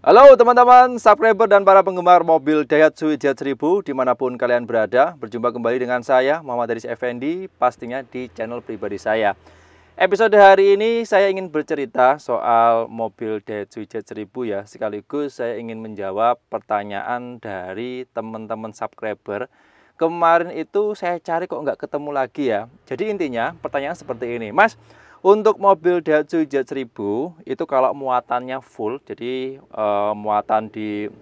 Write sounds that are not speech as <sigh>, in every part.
Halo teman-teman, subscriber dan para penggemar mobil Daihatsu Jet 1000 dimanapun kalian berada Berjumpa kembali dengan saya, Muhammad Aris Effendi, pastinya di channel pribadi saya Episode hari ini saya ingin bercerita soal mobil Daihatsu Jet 1000 ya Sekaligus saya ingin menjawab pertanyaan dari teman-teman subscriber Kemarin itu saya cari kok nggak ketemu lagi ya Jadi intinya pertanyaan seperti ini Mas, untuk mobil daihatsu Jet 1000 itu kalau muatannya full, jadi e, muatan di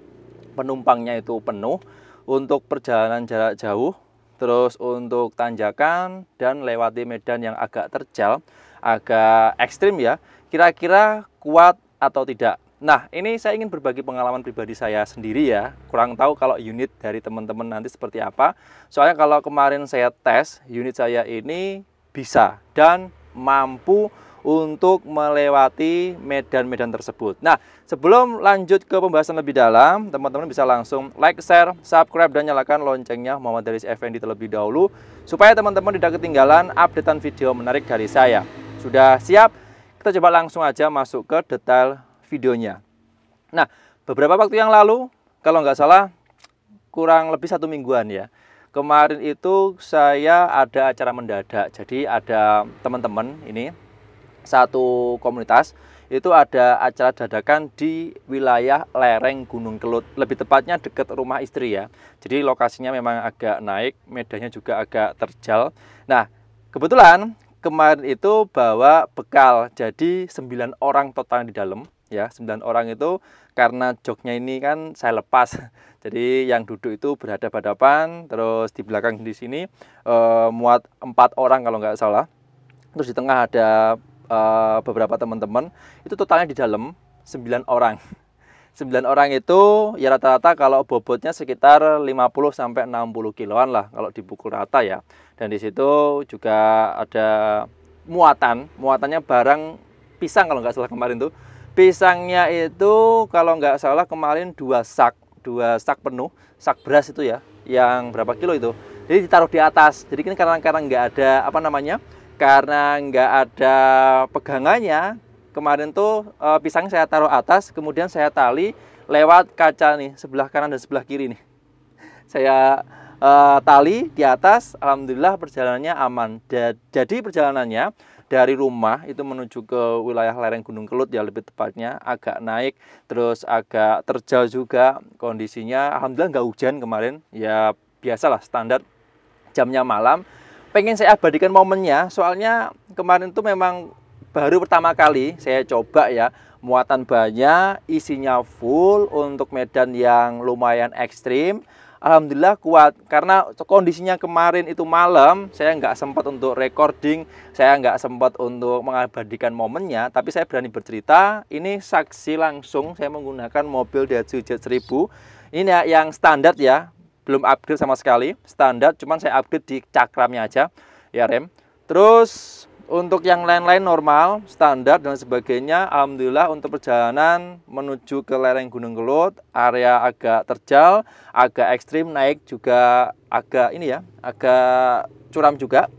penumpangnya itu penuh untuk perjalanan jarak jauh, terus untuk tanjakan dan lewati medan yang agak terjal, agak ekstrim ya, kira-kira kuat atau tidak. Nah, ini saya ingin berbagi pengalaman pribadi saya sendiri ya. Kurang tahu kalau unit dari teman-teman nanti seperti apa. Soalnya kalau kemarin saya tes, unit saya ini bisa dan mampu untuk melewati medan-medan tersebut. Nah, sebelum lanjut ke pembahasan lebih dalam, teman-teman bisa langsung like, share, subscribe, dan nyalakan loncengnya Muhammad Daris Effendi terlebih dahulu, supaya teman-teman tidak ketinggalan updatean video menarik dari saya. Sudah siap? Kita coba langsung aja masuk ke detail videonya. Nah, beberapa waktu yang lalu, kalau nggak salah, kurang lebih satu mingguan ya, Kemarin itu saya ada acara mendadak. Jadi ada teman-teman ini satu komunitas itu ada acara dadakan di wilayah lereng Gunung Kelut, lebih tepatnya dekat rumah istri ya. Jadi lokasinya memang agak naik, medannya juga agak terjal. Nah, kebetulan kemarin itu bawa bekal, jadi 9 orang total di dalam ya sembilan orang itu karena joknya ini kan saya lepas <laughs> jadi yang duduk itu berada depan terus di belakang di sini e, muat empat orang kalau nggak salah terus di tengah ada e, beberapa teman-teman itu totalnya di dalam sembilan orang <laughs> sembilan orang itu ya rata-rata kalau bobotnya sekitar 50 sampai 60 kiloan lah kalau dipukul rata ya dan di situ juga ada muatan muatannya barang pisang kalau nggak salah kemarin tuh pisangnya itu kalau nggak salah kemarin dua sak dua sak penuh sak beras itu ya yang berapa kilo itu jadi ditaruh di atas jadi ini karena karena nggak ada apa namanya karena nggak ada pegangannya kemarin tuh e, pisang saya taruh atas kemudian saya tali lewat kaca nih sebelah kanan dan sebelah kiri nih <laughs> saya Eh, tali di atas alhamdulillah perjalanannya aman jadi perjalanannya dari rumah itu menuju ke wilayah lereng Gunung Kelut ya lebih tepatnya agak naik terus agak terjal juga kondisinya alhamdulillah nggak hujan kemarin ya biasalah standar jamnya malam pengen saya abadikan momennya soalnya kemarin itu memang baru pertama kali saya coba ya muatan banyak isinya full untuk medan yang lumayan ekstrim alhamdulillah kuat karena kondisinya kemarin itu malam saya nggak sempat untuk recording saya nggak sempat untuk mengabadikan momennya tapi saya berani bercerita ini saksi langsung saya menggunakan mobil Daihatsu Jet 1000 ini ya, yang standar ya belum upgrade sama sekali standar cuman saya upgrade di cakramnya aja ya rem terus untuk yang lain-lain normal, standar dan sebagainya, alhamdulillah untuk perjalanan menuju ke lereng Gunung Kelut, area agak terjal, agak ekstrim, naik juga agak ini ya, agak curam juga.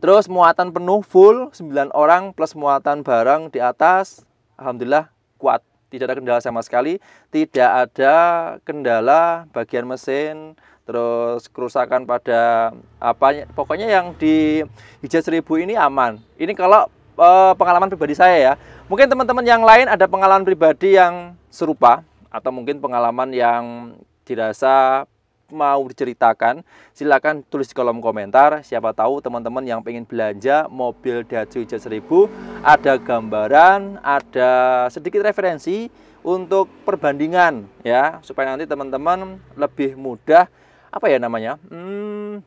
Terus muatan penuh full 9 orang plus muatan barang di atas, alhamdulillah kuat. Tidak ada kendala sama sekali, tidak ada kendala bagian mesin, terus kerusakan pada apa pokoknya yang di hijau seribu ini aman. Ini kalau e, pengalaman pribadi saya ya. Mungkin teman-teman yang lain ada pengalaman pribadi yang serupa atau mungkin pengalaman yang dirasa mau diceritakan, silahkan tulis di kolom komentar. Siapa tahu teman-teman yang pengen belanja mobil Daihatsu Hijaz 1000 ada gambaran, ada sedikit referensi untuk perbandingan ya supaya nanti teman-teman lebih mudah apa ya namanya hmm,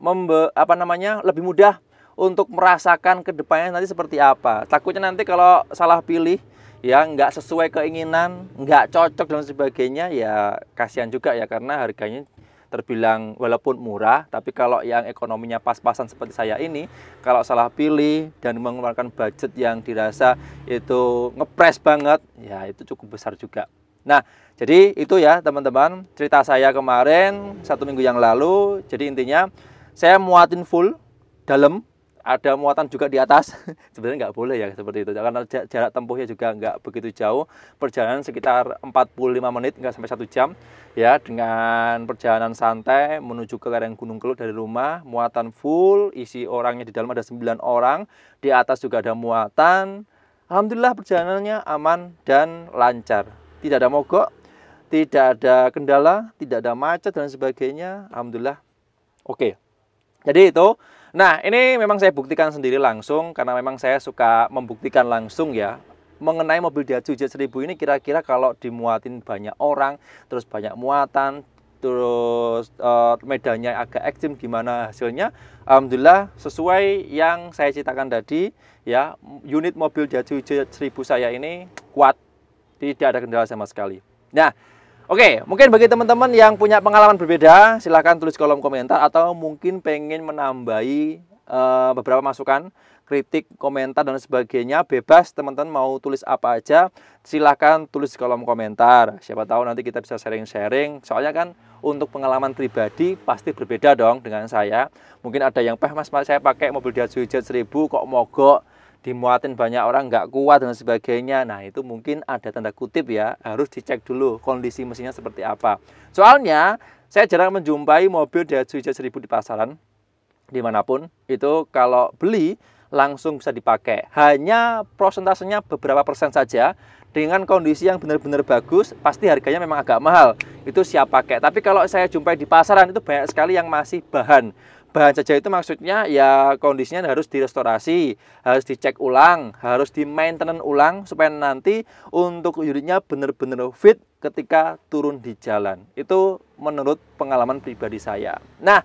membe, apa namanya lebih mudah untuk merasakan kedepannya nanti seperti apa takutnya nanti kalau salah pilih ya nggak sesuai keinginan nggak cocok dan sebagainya ya kasihan juga ya karena harganya terbilang walaupun murah tapi kalau yang ekonominya pas-pasan seperti saya ini kalau salah pilih dan mengeluarkan budget yang dirasa itu ngepres banget ya itu cukup besar juga Nah, jadi itu ya teman-teman cerita saya kemarin satu minggu yang lalu. Jadi intinya saya muatin full dalam ada muatan juga di atas <laughs> sebenarnya nggak boleh ya seperti itu karena jarak tempuhnya juga nggak begitu jauh perjalanan sekitar 45 menit nggak sampai satu jam ya dengan perjalanan santai menuju ke lereng Gunung Keluk dari rumah muatan full isi orangnya di dalam ada 9 orang di atas juga ada muatan Alhamdulillah perjalanannya aman dan lancar tidak ada mogok, tidak ada kendala, tidak ada macet dan sebagainya. Alhamdulillah. Oke. Jadi itu. Nah, ini memang saya buktikan sendiri langsung karena memang saya suka membuktikan langsung ya mengenai mobil Daihatsu Jet 1000 ini kira-kira kalau dimuatin banyak orang, terus banyak muatan, terus uh, eh, medannya agak ekstrim gimana hasilnya Alhamdulillah sesuai yang saya ceritakan tadi ya unit mobil Daihatsu Jet 1000 saya ini kuat tidak ada kendala sama sekali. Nah, oke, okay, mungkin bagi teman-teman yang punya pengalaman berbeda, silahkan tulis kolom komentar atau mungkin pengen menambahi uh, beberapa masukan kritik, komentar dan sebagainya bebas teman-teman mau tulis apa aja silahkan tulis kolom komentar siapa tahu nanti kita bisa sharing-sharing soalnya kan untuk pengalaman pribadi pasti berbeda dong dengan saya mungkin ada yang pah mas, mas saya pakai mobil Datsun Jet 1000 kok mogok dimuatin banyak orang nggak kuat dan sebagainya. Nah itu mungkin ada tanda kutip ya, harus dicek dulu kondisi mesinnya seperti apa. Soalnya saya jarang menjumpai mobil Daihatsu Ijaz 1000 di pasaran dimanapun itu kalau beli langsung bisa dipakai. Hanya prosentasenya beberapa persen saja dengan kondisi yang benar-benar bagus, pasti harganya memang agak mahal. Itu siap pakai. Tapi kalau saya jumpai di pasaran itu banyak sekali yang masih bahan bahan saja itu maksudnya ya kondisinya harus direstorasi, harus dicek ulang, harus di maintenance ulang supaya nanti untuk unitnya benar-benar fit ketika turun di jalan. Itu menurut pengalaman pribadi saya. Nah,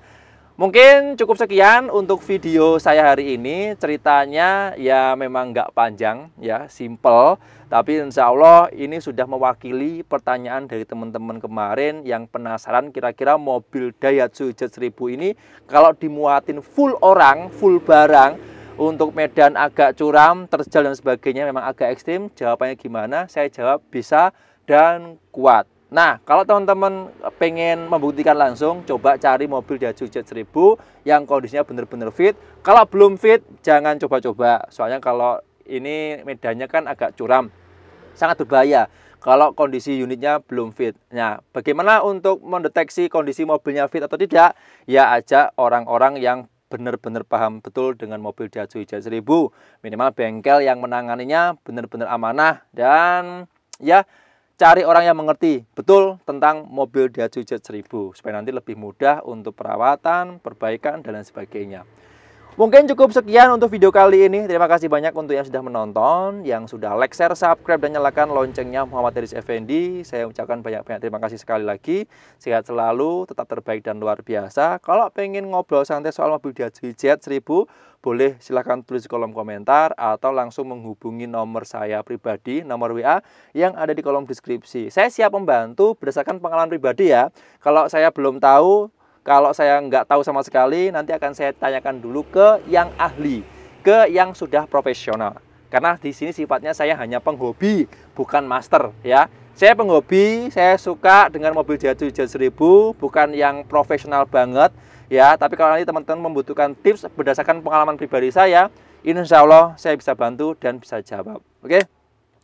Mungkin cukup sekian untuk video saya hari ini. Ceritanya ya memang nggak panjang, ya simple. Tapi insya Allah ini sudah mewakili pertanyaan dari teman-teman kemarin yang penasaran kira-kira mobil Daihatsu Jet 1000 ini kalau dimuatin full orang, full barang, untuk medan agak curam, terjal dan sebagainya memang agak ekstrim. Jawabannya gimana? Saya jawab bisa dan kuat. Nah, kalau teman-teman pengen membuktikan langsung, coba cari mobil Daihatsu Jet 1000 yang kondisinya benar-benar fit. Kalau belum fit, jangan coba-coba. Soalnya kalau ini medannya kan agak curam, sangat berbahaya kalau kondisi unitnya belum fit. Nah, bagaimana untuk mendeteksi kondisi mobilnya fit atau tidak? Ya, ajak orang-orang yang benar-benar paham betul dengan mobil Daihatsu Jet 1000. Minimal bengkel yang menanganinya benar-benar amanah dan ya cari orang yang mengerti betul tentang mobil Daihatsu Jet 1000 supaya nanti lebih mudah untuk perawatan, perbaikan dan lain sebagainya. Mungkin cukup sekian untuk video kali ini. Terima kasih banyak untuk yang sudah menonton, yang sudah like, share, subscribe, dan nyalakan loncengnya Muhammad Aris Effendi. Saya ucapkan banyak-banyak terima kasih sekali lagi. Sehat selalu, tetap terbaik dan luar biasa. Kalau pengen ngobrol santai soal mobil Jet 1000, boleh silahkan tulis di kolom komentar atau langsung menghubungi nomor saya pribadi, nomor WA yang ada di kolom deskripsi. Saya siap membantu berdasarkan pengalaman pribadi ya. Kalau saya belum tahu, kalau saya nggak tahu sama sekali, nanti akan saya tanyakan dulu ke yang ahli, ke yang sudah profesional. Karena di sini sifatnya saya hanya penghobi, bukan master ya. Saya penghobi, saya suka dengan mobil jatuh jatuh seribu, bukan yang profesional banget ya. Tapi kalau nanti teman-teman membutuhkan tips berdasarkan pengalaman pribadi saya, insya Allah saya bisa bantu dan bisa jawab. Oke? Okay?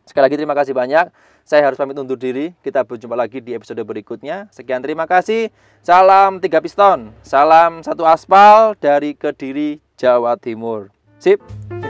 Sekali lagi terima kasih banyak. Saya harus pamit undur diri. Kita berjumpa lagi di episode berikutnya. Sekian terima kasih. Salam tiga piston. Salam satu aspal dari Kediri, Jawa Timur. Sip.